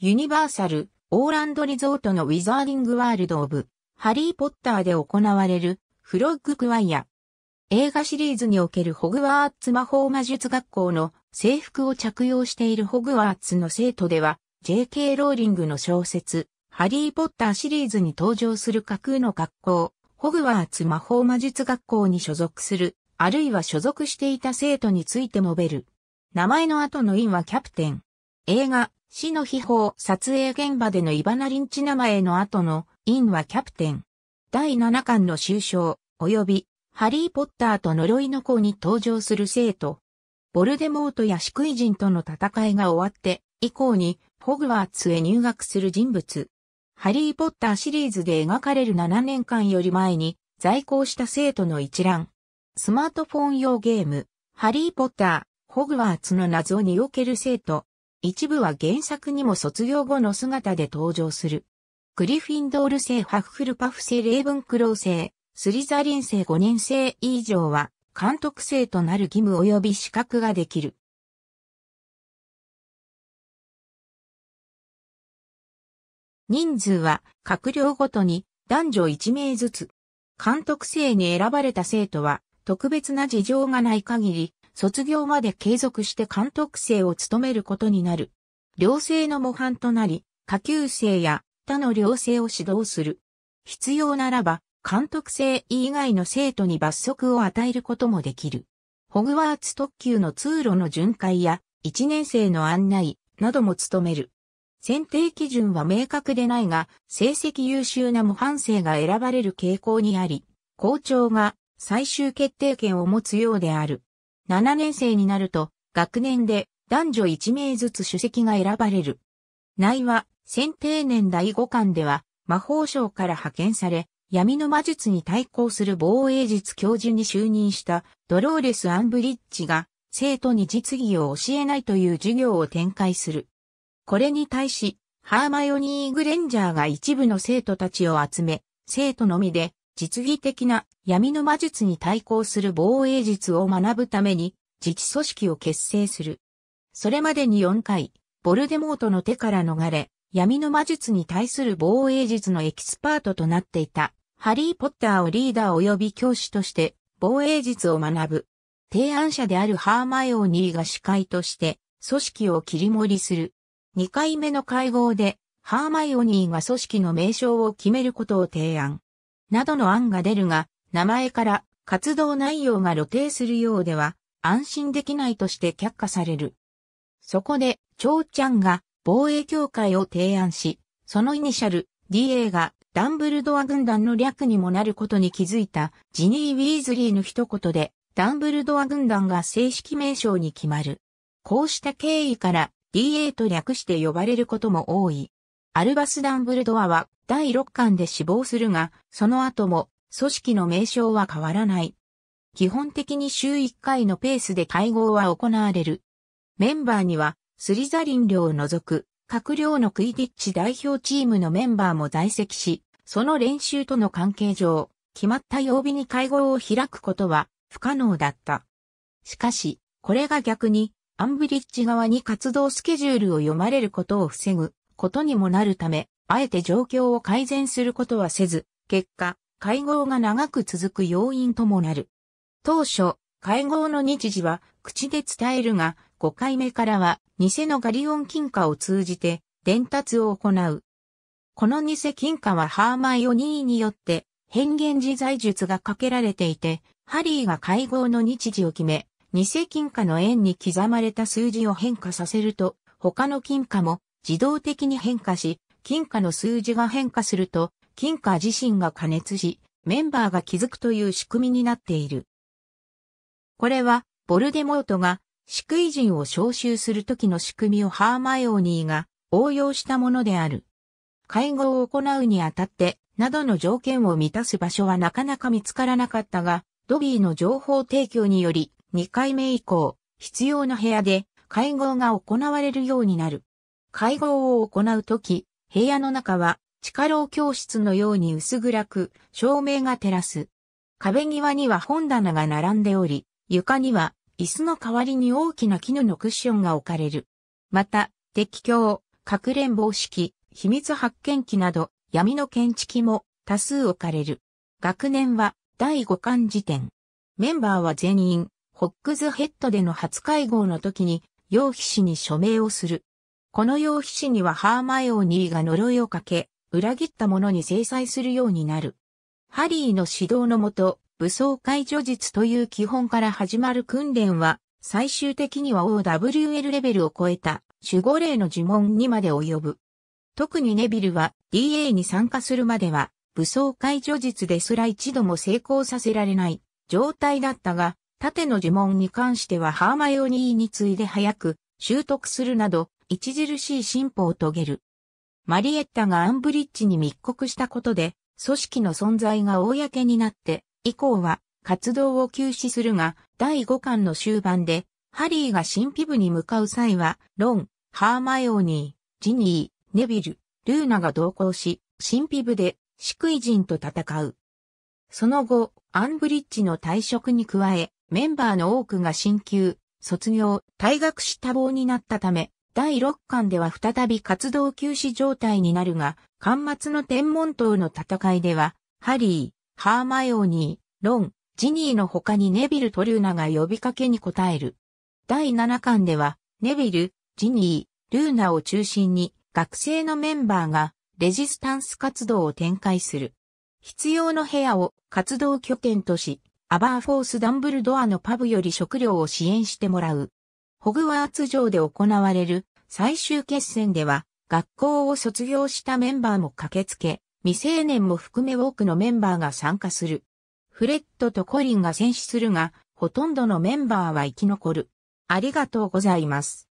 ユニバーサル、オーランドリゾートのウィザーディングワールド・オブ、ハリー・ポッターで行われる、フロッグ・クワイア。映画シリーズにおけるホグワーツ魔法魔術学校の制服を着用しているホグワーツの生徒では、J.K. ローリングの小説、ハリー・ポッターシリーズに登場する架空の学校、ホグワーツ魔法魔術学校に所属する、あるいは所属していた生徒について述べる。名前の後の因はキャプテン。映画、死の秘宝撮影現場でのイバナリンチ名前の後の、インはキャプテン。第7巻の終章、及び、ハリーポッターと呪いの子に登場する生徒。ボルデモートや飼い人との戦いが終わって、以降に、ホグワーツへ入学する人物。ハリーポッターシリーズで描かれる7年間より前に、在校した生徒の一覧。スマートフォン用ゲーム、ハリーポッター、ホグワーツの謎における生徒、一部は原作にも卒業後の姿で登場する。グリフィンドール製ハッフルパフ製レイブンクロー製、スリザリン製5年生以上は監督生となる義務及び資格ができる。人数は閣僚ごとに男女1名ずつ。監督生に選ばれた生徒は特別な事情がない限り卒業まで継続して監督生を務めることになる。寮生の模範となり、下級生や他の寮生を指導する。必要ならば、監督生以外の生徒に罰則を与えることもできる。ホグワーツ特急の通路の巡回や、1年生の案内なども務める。選定基準は明確でないが、成績優秀な模範生が選ばれる傾向にあり、校長が最終決定権を持つようである。7年生になると、学年で男女1名ずつ主席が選ばれる。内は、先定年第5巻では、魔法省から派遣され、闇の魔術に対抗する防衛術教授に就任したドローレス・アンブリッジが生徒に実技を教えないという授業を展開する。これに対し、ハーマヨニー・グレンジャーが一部の生徒たちを集め、生徒のみで実技的な闇の魔術に対抗する防衛術を学ぶために自治組織を結成する。それまでに4回、ボルデモートの手から逃れ、闇の魔術に対する防衛術のエキスパートとなっていた、ハリー・ポッターをリーダー及び教師として防衛術を学ぶ。提案者であるハーマイオニーが司会として、組織を切り盛りする。2回目の会合で、ハーマイオニーが組織の名称を決めることを提案。などの案が出るが、名前から活動内容が露呈するようでは安心できないとして却下される。そこで、長ちゃんが防衛協会を提案し、そのイニシャル DA がダンブルドア軍団の略にもなることに気づいたジニー・ウィーズリーの一言で、ダンブルドア軍団が正式名称に決まる。こうした経緯から DA と略して呼ばれることも多い。アルバス・ダンブルドアは第6巻で死亡するが、その後も組織の名称は変わらない。基本的に週1回のペースで会合は行われる。メンバーには、スリザリン領を除く、各僚のクイディッチ代表チームのメンバーも在籍し、その練習との関係上、決まった曜日に会合を開くことは不可能だった。しかし、これが逆に、アンブリッジ側に活動スケジュールを読まれることを防ぐことにもなるため、あえて状況を改善することはせず、結果、会合が長く続く要因ともなる。当初、会合の日時は口で伝えるが、5回目からは偽のガリオン金貨を通じて伝達を行う。この偽金貨はハーマイオニーによって変幻自在術がかけられていて、ハリーが会合の日時を決め、偽金貨の円に刻まれた数字を変化させると、他の金貨も自動的に変化し、金貨の数字が変化すると、金貨自身が加熱し、メンバーが気づくという仕組みになっている。これは、ボルデモートが、死ク人を召集するときの仕組みをハーマイオニーが応用したものである。会合を行うにあたって、などの条件を満たす場所はなかなか見つからなかったが、ドビーの情報提供により、2回目以降、必要な部屋で会合が行われるようになる。会合を行うとき、部屋の中は地下牢教室のように薄暗く、照明が照らす。壁際には本棚が並んでおり、床には椅子の代わりに大きな絹のクッションが置かれる。また、鉄橋、かくれんぼ式、秘密発見機など、闇の検知機も多数置かれる。学年は第5巻時点。メンバーは全員、ホックズヘッドでの初会合の時に、楊皮氏に署名をする。この用皮紙にはハーマイオニーが呪いをかけ、裏切った者に制裁するようになる。ハリーの指導のもと、武装解除術という基本から始まる訓練は、最終的には OWL レベルを超えた守護霊の呪文にまで及ぶ。特にネビルは DA に参加するまでは武装解除術ですら一度も成功させられない状態だったが、縦の呪文に関してはハーマイオニーに次いで早く習得するなど著しい進歩を遂げる。マリエッタがアンブリッジに密告したことで、組織の存在が公になって、以降は活動を休止するが、第5巻の終盤で、ハリーが神秘部に向かう際は、ロン、ハーマイオニー、ジニー、ネビル、ルーナが同行し、神秘部で、シク人と戦う。その後、アンブリッジの退職に加え、メンバーの多くが進級、卒業、退学し多忙になったため、第6巻では再び活動休止状態になるが、巻末の天文島の戦いでは、ハリー、ハーマイオニー、ロン、ジニーの他にネビル・トルーナが呼びかけに応える。第7巻では、ネビル、ジニー、ルーナを中心に、学生のメンバーが、レジスタンス活動を展開する。必要の部屋を活動拠点とし、アバーフォース・ダンブルドアのパブより食料を支援してもらう。ホグワーツ城で行われる最終決戦では、学校を卒業したメンバーも駆けつけ、未成年も含め多くのメンバーが参加する。フレッドとコリンが戦死するが、ほとんどのメンバーは生き残る。ありがとうございます。